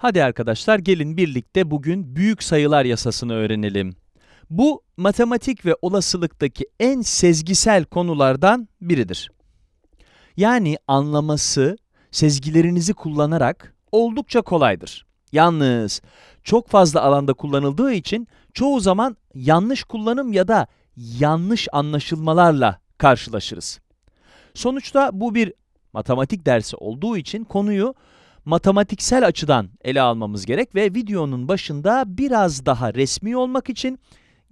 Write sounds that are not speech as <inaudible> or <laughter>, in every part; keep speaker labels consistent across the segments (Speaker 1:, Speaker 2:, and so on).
Speaker 1: Hadi arkadaşlar gelin birlikte bugün büyük sayılar yasasını öğrenelim. Bu matematik ve olasılıktaki en sezgisel konulardan biridir. Yani anlaması, sezgilerinizi kullanarak oldukça kolaydır. Yalnız çok fazla alanda kullanıldığı için çoğu zaman yanlış kullanım ya da yanlış anlaşılmalarla karşılaşırız. Sonuçta bu bir matematik dersi olduğu için konuyu matematiksel açıdan ele almamız gerek ve videonun başında biraz daha resmi olmak için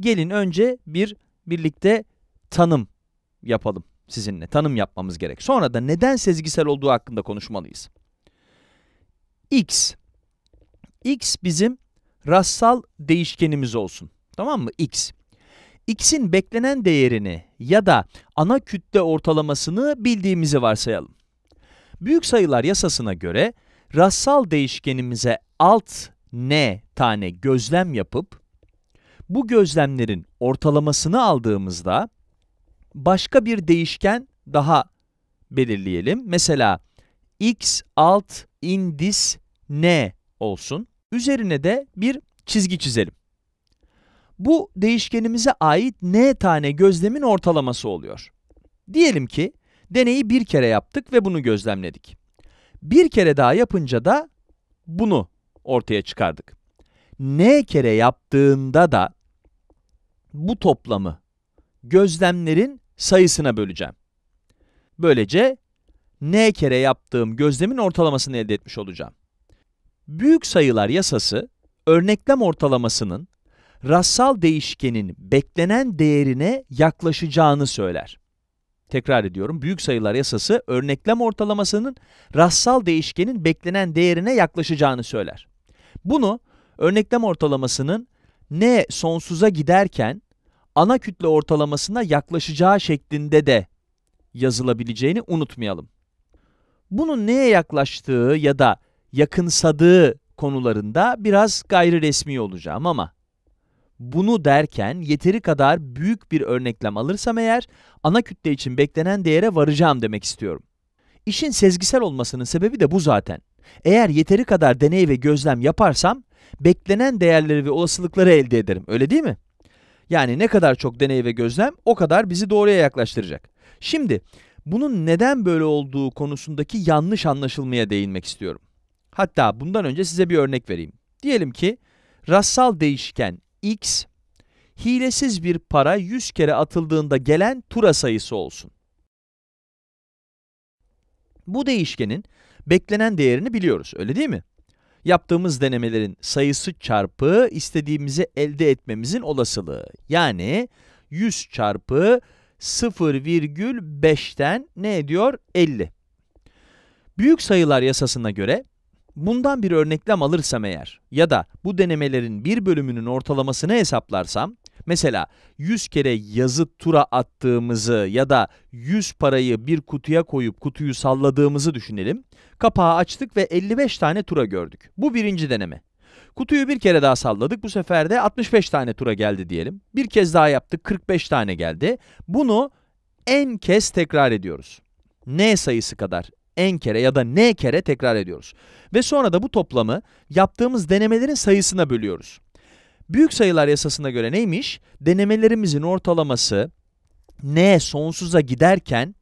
Speaker 1: gelin önce bir birlikte tanım yapalım sizinle. Tanım yapmamız gerek. Sonra da neden sezgisel olduğu hakkında konuşmalıyız. X. X bizim rastsal değişkenimiz olsun. Tamam mı? X. X'in beklenen değerini ya da ana kütle ortalamasını bildiğimizi varsayalım. Büyük sayılar yasasına göre rastsal değişkenimize alt n tane gözlem yapıp bu gözlemlerin ortalamasını aldığımızda başka bir değişken daha belirleyelim. Mesela x alt indis n olsun. Üzerine de bir çizgi çizelim. Bu değişkenimize ait n tane gözlemin ortalaması oluyor. Diyelim ki deneyi bir kere yaptık ve bunu gözlemledik. Bir kere daha yapınca da bunu ortaya çıkardık. N kere yaptığında da bu toplamı gözlemlerin sayısına böleceğim. Böylece n kere yaptığım gözlemin ortalamasını elde etmiş olacağım. Büyük sayılar yasası, örneklem ortalamasının rassal değişkenin beklenen değerine yaklaşacağını söyler tekrar ediyorum büyük sayılar yasası örneklem ortalamasının rastsal değişkenin beklenen değerine yaklaşacağını söyler. Bunu örneklem ortalamasının n sonsuza giderken ana kütle ortalamasına yaklaşacağı şeklinde de yazılabileceğini unutmayalım. Bunun neye yaklaştığı ya da yakınsadığı konularında biraz gayri resmi olacağım ama bunu derken yeteri kadar büyük bir örneklem alırsam eğer ana kütle için beklenen değere varacağım demek istiyorum. İşin sezgisel olmasının sebebi de bu zaten. Eğer yeteri kadar deney ve gözlem yaparsam beklenen değerleri ve olasılıkları elde ederim. Öyle değil mi? Yani ne kadar çok deney ve gözlem o kadar bizi doğruya yaklaştıracak. Şimdi bunun neden böyle olduğu konusundaki yanlış anlaşılmaya değinmek istiyorum. Hatta bundan önce size bir örnek vereyim. Diyelim ki rastsal değişken x hilesiz bir para 100 kere atıldığında gelen tura sayısı olsun. Bu değişkenin beklenen değerini biliyoruz, öyle değil mi? Yaptığımız denemelerin sayısı çarpı istediğimizi elde etmemizin olasılığı. Yani 100 çarpı 0,5'ten ne ediyor? 50. Büyük sayılar yasasına göre Bundan bir örneklem alırsam eğer ya da bu denemelerin bir bölümünün ortalamasını hesaplarsam, mesela 100 kere yazı tura attığımızı ya da 100 parayı bir kutuya koyup kutuyu salladığımızı düşünelim. Kapağı açtık ve 55 tane tura gördük. Bu birinci deneme. Kutuyu bir kere daha salladık. Bu sefer de 65 tane tura geldi diyelim. Bir kez daha yaptık. 45 tane geldi. Bunu n kez tekrar ediyoruz. n sayısı kadar n kere ya da n kere tekrar ediyoruz. Ve sonra da bu toplamı yaptığımız denemelerin sayısına bölüyoruz. Büyük sayılar yasasına göre neymiş? Denemelerimizin ortalaması n sonsuza giderken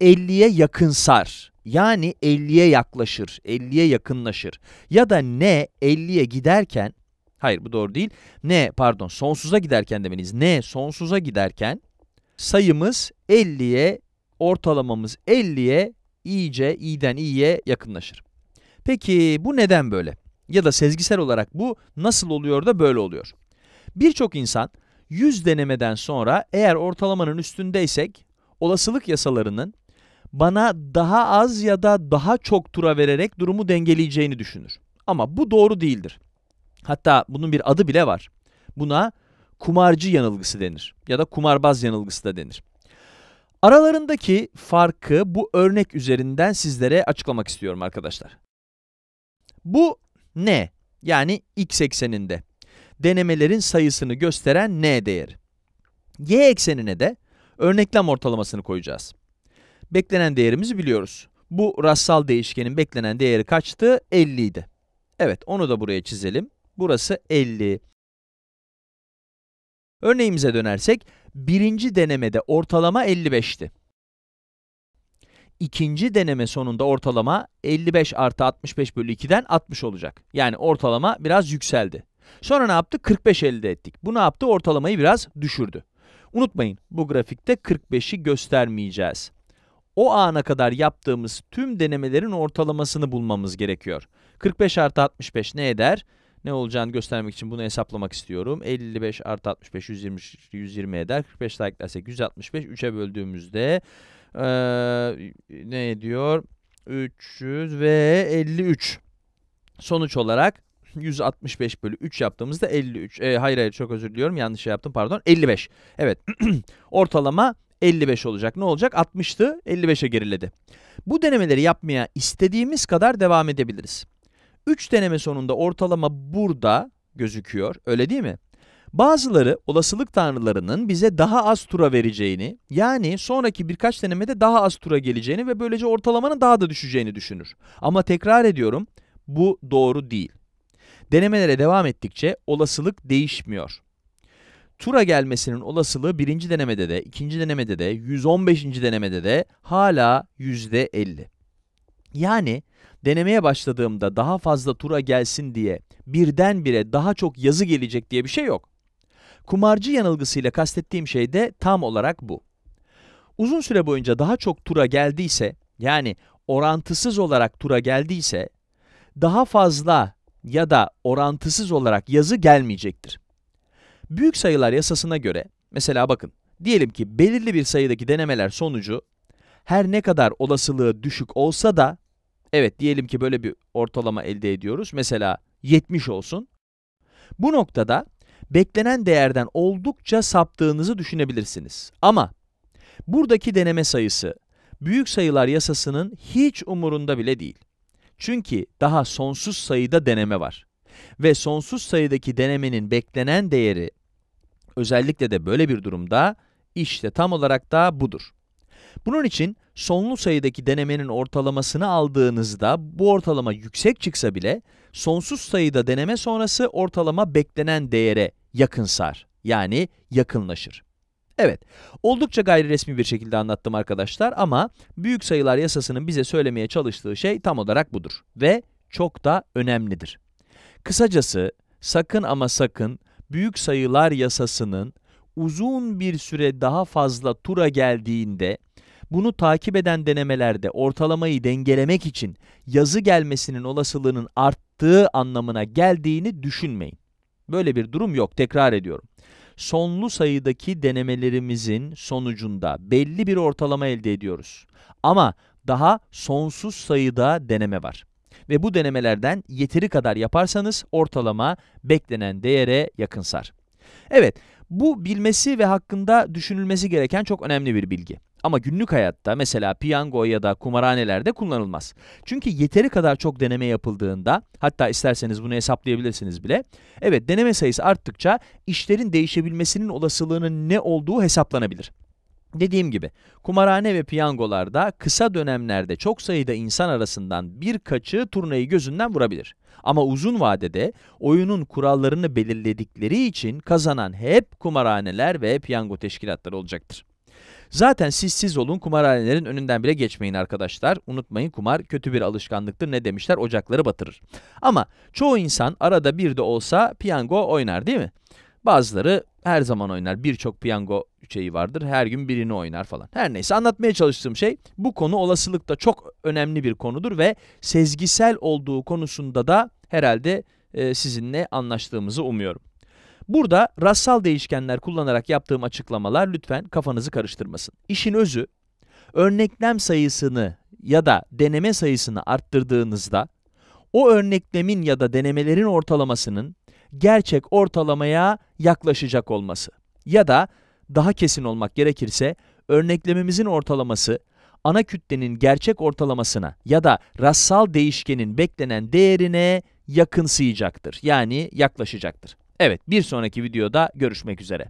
Speaker 1: 50'ye yakınsar. Yani 50'ye yaklaşır, 50'ye yakınlaşır. Ya da n 50'ye giderken, hayır bu doğru değil. n pardon sonsuza giderken demeniz, n sonsuza giderken sayımız 50'ye, ortalamamız 50'ye iyice iyiden iyiye yakınlaşır. Peki bu neden böyle? Ya da sezgisel olarak bu nasıl oluyor da böyle oluyor? Birçok insan 100 denemeden sonra eğer ortalamanın üstündeysek olasılık yasalarının bana daha az ya da daha çok tura vererek durumu dengeleyeceğini düşünür. Ama bu doğru değildir. Hatta bunun bir adı bile var. Buna kumarcı yanılgısı denir ya da kumarbaz yanılgısı da denir. Aralarındaki farkı bu örnek üzerinden sizlere açıklamak istiyorum arkadaşlar. Bu n yani x ekseninde denemelerin sayısını gösteren n değeri. Y eksenine de örneklem ortalamasını koyacağız. Beklenen değerimizi biliyoruz. Bu rastsal değişkenin beklenen değeri kaçtı? 50 idi. Evet onu da buraya çizelim. Burası 50. Örneğimize dönersek, birinci denemede ortalama 55'ti. İkinci deneme sonunda ortalama 55 artı 65 bölü 2'den 60 olacak. Yani ortalama biraz yükseldi. Sonra ne yaptı? 45 elde ettik. Bu ne yaptı? Ortalamayı biraz düşürdü. Unutmayın bu grafikte 45'i göstermeyeceğiz. O ana kadar yaptığımız tüm denemelerin ortalamasını bulmamız gerekiyor. 45 artı 65 ne eder? ne olacağını göstermek için bunu hesaplamak istiyorum. 55 artı 65 120, 120 eder. 45 daha 165. 3'e böldüğümüzde ee, ne ediyor? 300 ve 53. Sonuç olarak 165 bölü 3 yaptığımızda 53. E, hayır hayır çok özür diliyorum yanlış şey yaptım pardon. 55. Evet <clears throat> ortalama 55 olacak. Ne olacak? 60'tı 55'e geriledi. Bu denemeleri yapmaya istediğimiz kadar devam edebiliriz. 3 deneme sonunda ortalama burada gözüküyor, öyle değil mi? Bazıları olasılık tanrılarının bize daha az tura vereceğini, yani sonraki birkaç denemede daha az tura geleceğini ve böylece ortalamanın daha da düşeceğini düşünür. Ama tekrar ediyorum, bu doğru değil. Denemelere devam ettikçe olasılık değişmiyor. Tura gelmesinin olasılığı birinci denemede de, ikinci denemede de, 115. denemede de hala %50. Yani denemeye başladığımda daha fazla tura gelsin diye birdenbire daha çok yazı gelecek diye bir şey yok. Kumarcı yanılgısıyla kastettiğim şey de tam olarak bu. Uzun süre boyunca daha çok tura geldiyse, yani orantısız olarak tura geldiyse, daha fazla ya da orantısız olarak yazı gelmeyecektir. Büyük sayılar yasasına göre, mesela bakın, diyelim ki belirli bir sayıdaki denemeler sonucu, her ne kadar olasılığı düşük olsa da Evet diyelim ki böyle bir ortalama elde ediyoruz. Mesela 70 olsun. Bu noktada beklenen değerden oldukça saptığınızı düşünebilirsiniz. Ama buradaki deneme sayısı büyük sayılar yasasının hiç umurunda bile değil. Çünkü daha sonsuz sayıda deneme var. Ve sonsuz sayıdaki denemenin beklenen değeri özellikle de böyle bir durumda işte tam olarak da budur. Bunun için sonlu sayıdaki denemenin ortalamasını aldığınızda bu ortalama yüksek çıksa bile sonsuz sayıda deneme sonrası ortalama beklenen değere yakınsar yani yakınlaşır. Evet, oldukça gayri resmi bir şekilde anlattım arkadaşlar ama büyük sayılar yasasının bize söylemeye çalıştığı şey tam olarak budur ve çok da önemlidir. Kısacası sakın ama sakın büyük sayılar yasasının uzun bir süre daha fazla tura geldiğinde bunu takip eden denemelerde ortalamayı dengelemek için yazı gelmesinin olasılığının arttığı anlamına geldiğini düşünmeyin. Böyle bir durum yok tekrar ediyorum. Sonlu sayıdaki denemelerimizin sonucunda belli bir ortalama elde ediyoruz. Ama daha sonsuz sayıda deneme var. Ve bu denemelerden yeteri kadar yaparsanız ortalama beklenen değere yakınsar. Evet, bu bilmesi ve hakkında düşünülmesi gereken çok önemli bir bilgi. Ama günlük hayatta mesela piyango ya da kumarhanelerde kullanılmaz. Çünkü yeteri kadar çok deneme yapıldığında hatta isterseniz bunu hesaplayabilirsiniz bile. Evet deneme sayısı arttıkça işlerin değişebilmesinin olasılığının ne olduğu hesaplanabilir. Dediğim gibi kumarhane ve piyangolarda kısa dönemlerde çok sayıda insan arasından birkaçı turnayı gözünden vurabilir. Ama uzun vadede oyunun kurallarını belirledikleri için kazanan hep kumarhaneler ve piyango teşkilatları olacaktır. Zaten siz siz olun kumarhanelerin önünden bile geçmeyin arkadaşlar. Unutmayın kumar kötü bir alışkanlıktır ne demişler ocakları batırır. Ama çoğu insan arada bir de olsa piyango oynar değil mi? Bazıları her zaman oynar. Birçok piyango şeyi vardır. Her gün birini oynar falan. Her neyse anlatmaya çalıştığım şey bu konu olasılıkta çok önemli bir konudur ve sezgisel olduğu konusunda da herhalde e, sizinle anlaştığımızı umuyorum. Burada rastsal değişkenler kullanarak yaptığım açıklamalar lütfen kafanızı karıştırmasın. İşin özü, örneklem sayısını ya da deneme sayısını arttırdığınızda o örneklemin ya da denemelerin ortalamasının gerçek ortalamaya yaklaşacak olması. Ya da daha kesin olmak gerekirse örneklemimizin ortalaması ana kütlenin gerçek ortalamasına ya da rastsal değişkenin beklenen değerine yakınsayacaktır. Yani yaklaşacaktır. Evet bir sonraki videoda görüşmek üzere.